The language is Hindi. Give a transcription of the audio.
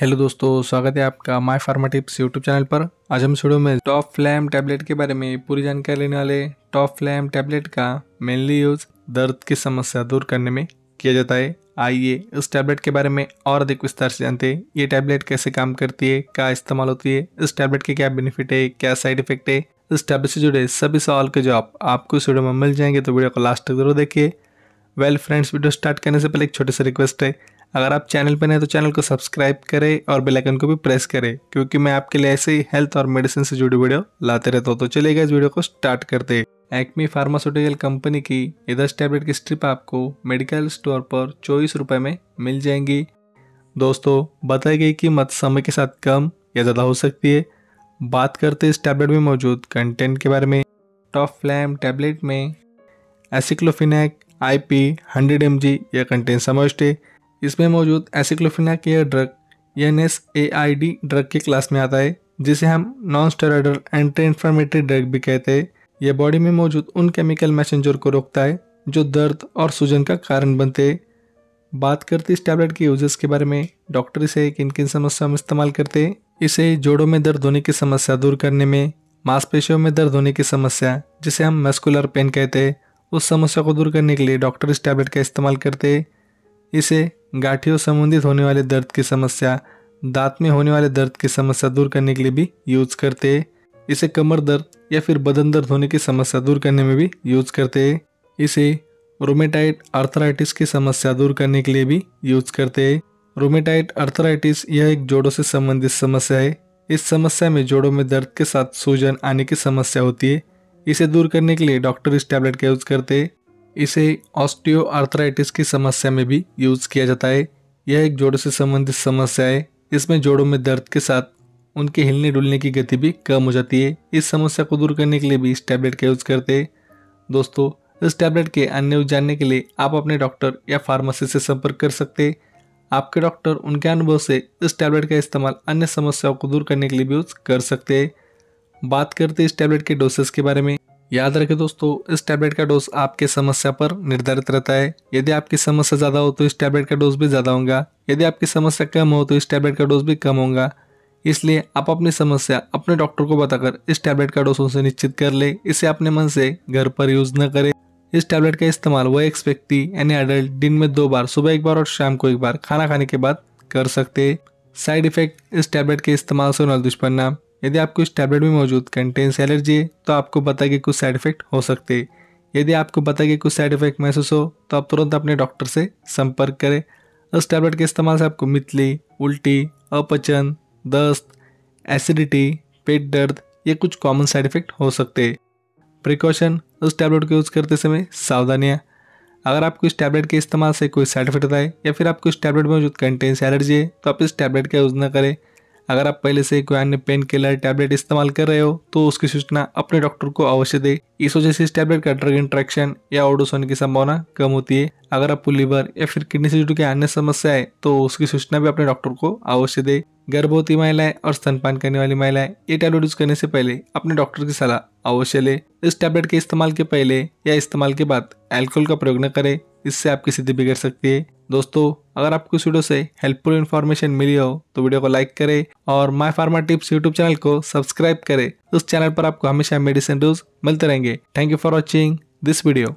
हेलो दोस्तों स्वागत है आपका my pharma tips YouTube channel पर आज हम इस वीडियो में टॉप फ्लैम टैबलेट के बारे में पूरी जानकारी लेने वाले टॉप फ्लैम टैबलेट का मेनली यूज़ दर्द की समस्या दूर करने में किया जाता है आइए इस टैबलेट के बारे में और अधिक विस्तार से जानते हैं ये टैबलेट कैसे काम करती है क्या इस्तेमाल होती है इस टैबलेट के क्या बेनिफिट है क्या साइड इफेक्ट है इस टैबलेट से जुड़े सभी सवाल के जवाब आपको इस वीडियो में मिल जाएंगे तो वीडियो को लास्ट तक जरूर देखिए वेल फ्रेंड्स वीडियो स्टार्ट करने से पहले एक छोटे से रिक्वेस्ट है अगर आप चैनल पर नए तो चैनल को सब्सक्राइब करें और बेल आइकन को भी प्रेस करें क्योंकि मैं आपके लिए ऐसे ही हेल्थ और मेडिसिन से जुड़ी वीडियो लाते रहता हूँ तो चलेगा इस वीडियो को स्टार्ट करते हैं एक्मी फार्मास्यूटिकल कंपनी की इधर टैबलेट की स्ट्रिप आपको मेडिकल स्टोर पर चौबीस रुपये में मिल जाएंगी दोस्तों बताई गई कीमत समय के साथ कम या ज़्यादा हो सकती है बात करते इस टैबलेट में मौजूद कंटेंट के बारे में टॉप फ्लैम टैबलेट में एसिक्लोफिनैक आईपी 100 एमजी यह कंटेंट समझते इसमें मौजूद aceclofenac drug N S A I D drug की क्लास में आता है जिसे हम non steroidal anti inflammatory drug भी कहते हैं यह बॉडी में मौजूद उन केमिकल मैसेंजर को रोकता है जो दर्द और सूजन का कारण बनते हैं बात करते इस टैबलेट के यूजेस के बारे में डॉक्टर इसे किन किन समस्याओं में इस्तेमाल करते हैं इसे जोड़ों में दर्द होने की समस्या दूर करने में मांसपेशियों में दर्द होने की समस्या जिसे हम मस्कुलर पेन कहते हैं उस समस्या को दूर करने के लिए डॉक्टर इस टैबलेट का इस्तेमाल करते हैं इसे गाठियों संबंधित होने वाले दर्द की समस्या दांत में होने वाले दर्द की समस्या दूर करने के लिए भी यूज करते हैं इसे कमर दर्द या फिर बदन दर्द होने की समस्या दूर करने में भी यूज करते हैं इसे रोमेटाइड अर्थराइटिस की समस्या दूर करने के लिए भी यूज करते हैं रोमेटाइड अर्थराइटिस यह एक जोड़ों से संबंधित समस्या है इस समस्या में जोड़ों में दर्द के साथ सूजन आने की समस्या होती है इसे दूर करने के लिए डॉक्टर इस टैबलेट का यूज करते हैं इसे ऑस्टियो की समस्या में भी यूज़ किया जाता है यह एक जोड़ों से संबंधित समस्या है इसमें जोड़ों में दर्द के साथ उनके हिलने डुलने की गति भी कम हो जाती है इस समस्या को दूर करने के लिए भी इस टैबलेट का यूज़ करते हैं दोस्तों इस टैबलेट के अन्य यूज जानने के लिए आप अपने डॉक्टर या फार्मेसी से संपर्क कर सकते हैं आपके डॉक्टर उनके अनुभव से इस टैबलेट का इस्तेमाल अन्य समस्याओं को दूर करने के लिए भी यूज़ कर सकते हैं बात करते इस टैबलेट के डोसेस के बारे में याद रखें दोस्तों इस टैबलेट का डोज आपके समस्या पर निर्धारित रहता है यदि आपकी समस्या ज़्यादा हो तो इस टैबलेट का डोज भी ज़्यादा होगा यदि आपकी समस्या कम हो तो इस टैबलेट का डोज भी कम होगा इसलिए आप अपनी समस्या अपने डॉक्टर को बताकर इस टैबलेट का डोज उनसे निश्चित कर ले इसे अपने मन से घर पर यूज़ न करें इस टैबलेट का इस्तेमाल वह एक व्यक्ति यानी एडल्ट दिन में दो बार सुबह एक बार और शाम को एक बार खाना खाने के बाद कर सकते साइड इफेक्ट इस टैबलेट के इस्तेमाल से होने दुष्परिणाम यदि आपको इस टैबलेट में मौजूद कंटेंस एलर्जी है तो आपको बता के कुछ साइड इफेक्ट हो सकते हैं यदि आपको बता के कुछ साइड इफेक्ट महसूस हो तो आप तुरंत अपने डॉक्टर से संपर्क करें इस टैबलेट के इस्तेमाल से आपको मितली उल्टी अपचन दस्त एसिडिटी पेट दर्द ये कुछ कॉमन साइड इफेक्ट हो सकते हैं प्रिकॉशन उस टैबलेट को यूज़ करते समय सावधानियाँ अगर आपको इस टैबलेट के इस्तेमाल से कोई साइड इफेक्ट आए या फिर आपको इस टैबलेट में मौजूद कंटेंस एलर्जी है तो आप इस टैबलेट का यूज़ ना करें अगर आप पहले से कोई अन्य पेन किलर टैबलेट इस्तेमाल कर रहे हो तो उसकी सूचना अपने डॉक्टर को अवश्य दे इस वजह से इस टैबलेट का ड्रग इंट्रैक्शन या ओडोस होने की संभावना कम होती है अगर आपको लीवर या फिर किडनी से जुड़ी अन्य समस्या है तो उसकी सूचना भी अपने डॉक्टर को अवश्य दे गर्भवती महिलाएं और स्तनपान करने वाली महिलाएं ये टैबलेट यूज करने से पहले अपने डॉक्टर की सलाह अवश्य ले इस टैबलेट के इस्तेमाल के पहले या इस्तेमाल के बाद एल्कोहल का प्रयोग न करें इससे आपकी स्थिति बिगड़ सकती है दोस्तों अगर आपको इस वीडियो से हेल्पफुल इन्फॉर्मेशन मिली हो तो वीडियो को लाइक करें और my pharma tips YouTube channel को सब्सक्राइब करें उस चैनल पर आपको हमेशा मेडिसिन रूज मिलते रहेंगे thank you for watching this video